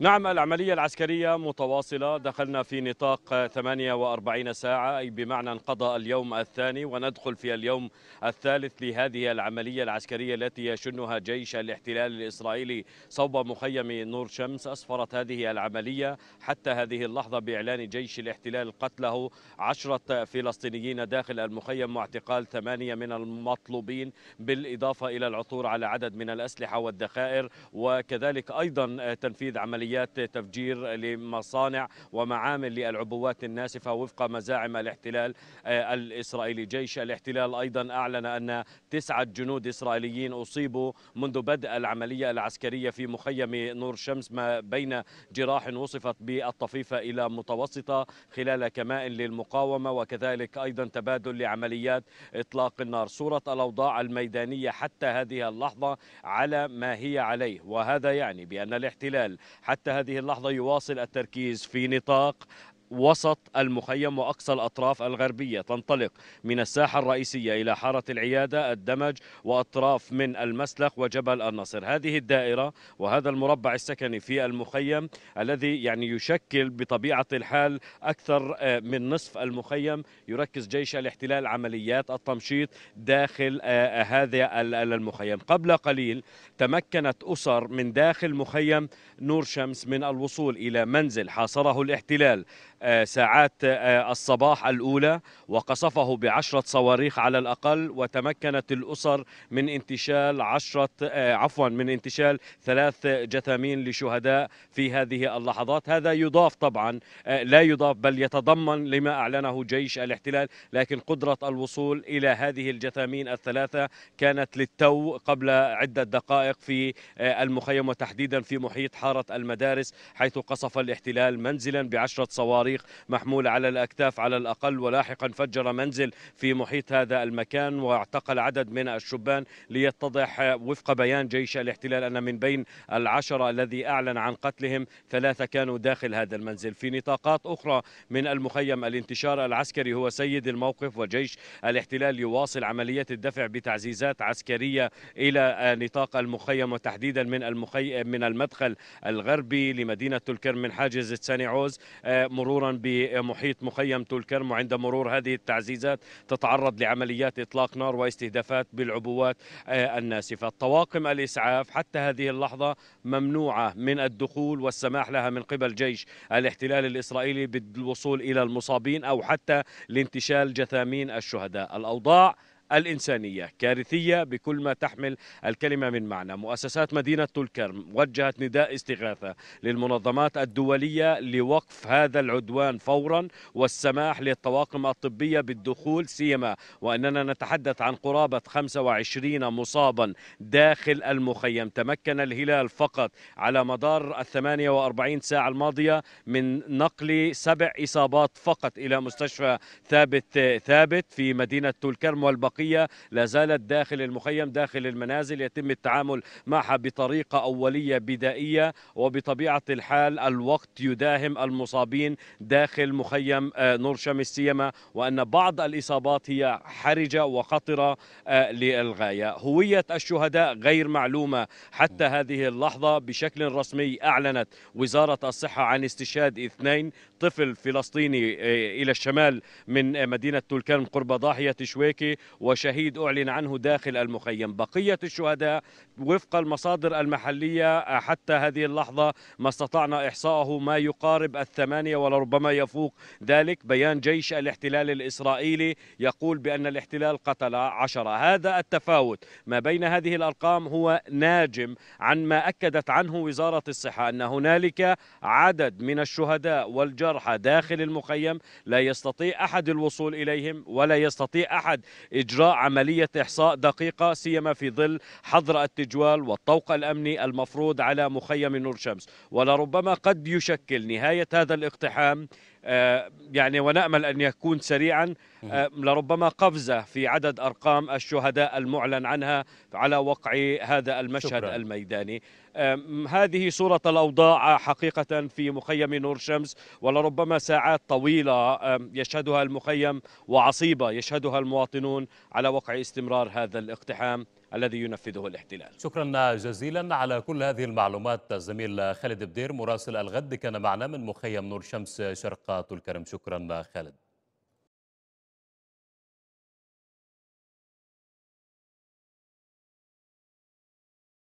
نعم العملية العسكرية متواصلة دخلنا في نطاق 48 ساعة أي بمعنى انقضى اليوم الثاني وندخل في اليوم الثالث لهذه العملية العسكرية التي يشنها جيش الاحتلال الإسرائيلي صوب مخيم نور شمس أسفرت هذه العملية حتى هذه اللحظة بإعلان جيش الاحتلال قتله عشرة فلسطينيين داخل المخيم واعتقال ثمانية من المطلوبين بالإضافة إلى العثور على عدد من الأسلحة والذخائر وكذلك أيضا تنفيذ عملية عمليات تفجير لمصانع ومعامل للعبوات الناسفة وفق مزاعم الاحتلال آه، الإسرائيلي جيش الاحتلال أيضا أعلن أن تسعة جنود إسرائيليين أصيبوا منذ بدء العملية العسكرية في مخيم نور شمس ما بين جراح وصفت بالطفيفة إلى متوسطة خلال كماء للمقاومة وكذلك أيضا تبادل لعمليات إطلاق النار صورة الأوضاع الميدانية حتى هذه اللحظة على ما هي عليه وهذا يعني بأن الاحتلال حتى حتى هذه اللحظة يواصل التركيز في نطاق وسط المخيم وأقصى الأطراف الغربية تنطلق من الساحة الرئيسية إلى حارة العيادة الدمج وأطراف من المسلخ وجبل النصر هذه الدائرة وهذا المربع السكني في المخيم الذي يعني يشكل بطبيعة الحال أكثر آه، من نصف المخيم يركز جيش الاحتلال عمليات التمشيط داخل آه، آه، هذا المخيم قبل قليل تمكنت أسر من داخل مخيم نور شمس من الوصول إلى منزل حاصره الاحتلال ساعات آه، الصباح الأولى وقصفه بعشرة صواريخ على الأقل وتمكنت الأسر من انتشال عشرة آه، عفوا من انتشال ثلاث جثامين لشهداء في هذه اللحظات هذا يضاف طبعا آه، لا يضاف بل يتضمن لما أعلنه جيش الاحتلال لكن قدرة الوصول إلى هذه الجثامين الثلاثة كانت للتو قبل عدة دقائق في المخيم وتحديدا في محيط حارة المدارس حيث قصف الاحتلال منزلا بعشرة صواريخ الطريق محمول على الأكتاف على الأقل ولاحقا فجر منزل في محيط هذا المكان واعتقل عدد من الشبان ليتضح وفق بيان جيش الاحتلال أن من بين العشرة الذي أعلن عن قتلهم ثلاثة كانوا داخل هذا المنزل في نطاقات أخرى من المخيم الانتشار العسكري هو سيد الموقف وجيش الاحتلال يواصل عملية الدفع بتعزيزات عسكرية إلى نطاق المخيم وتحديدا من المخيم من المدخل الغربي لمدينة تلكر من حاجز عوز آه، مرور مرورا بمحيط مخيم كرم وعند مرور هذه التعزيزات تتعرض لعمليات إطلاق نار واستهدافات بالعبوات آه، الناسفة طواقم الإسعاف حتى هذه اللحظة ممنوعة من الدخول والسماح لها من قبل جيش الاحتلال الإسرائيلي بالوصول إلى المصابين أو حتى لانتشال جثامين الشهداء الأوضاع الإنسانية كارثية بكل ما تحمل الكلمة من معنى مؤسسات مدينة تلكرم وجهت نداء استغاثة للمنظمات الدولية لوقف هذا العدوان فورا والسماح للطواقم الطبية بالدخول سيما وأننا نتحدث عن قرابة 25 مصابا داخل المخيم تمكن الهلال فقط على مدار ال 48 ساعة الماضية من نقل سبع إصابات فقط إلى مستشفى ثابت ثابت في مدينة تلكرم والبقية الحقيقية لا زالت داخل المخيم داخل المنازل يتم التعامل معها بطريقة أولية بدائية وبطبيعة الحال الوقت يداهم المصابين داخل مخيم آه، نور شمس سيما وأن بعض الإصابات هي حرجة وخطرة آه، للغاية هوية الشهداء غير معلومة حتى هذه اللحظة بشكل رسمي أعلنت وزارة الصحة عن استشهاد اثنين طفل فلسطيني آه، إلى الشمال من مدينة تولكان قرب ضاحية شويكي وشهيد أعلن عنه داخل المخيم بقية الشهداء وفق المصادر المحلية حتى هذه اللحظة ما استطعنا إحصاءه ما يقارب الثمانية ولربما يفوق ذلك بيان جيش الاحتلال الإسرائيلي يقول بأن الاحتلال قتل عشرة هذا التفاوت ما بين هذه الأرقام هو ناجم عن ما أكدت عنه وزارة الصحة أن هنالك عدد من الشهداء والجرحى داخل المخيم لا يستطيع أحد الوصول إليهم ولا يستطيع أحد إجراء إجراء عملية إحصاء دقيقة سيما في ظل حظر التجوال والطوق الأمني المفروض على مخيم نور شمس ولربما قد يشكل نهاية هذا الاقتحام آه، يعني ونامل ان يكون سريعا آه، لربما قفزه في عدد ارقام الشهداء المعلن عنها على وقع هذا المشهد شكرا. الميداني هذه صورة الأوضاع حقيقة في مخيم نور شمس ولربما ساعات طويلة يشهدها المخيم وعصيبة يشهدها المواطنون على وقع استمرار هذا الاقتحام الذي ينفذه الاحتلال شكرا جزيلا على كل هذه المعلومات الزميل خالد بدير مراسل الغد كان معنا من مخيم نور شمس شرق طول كرم شكرا خالد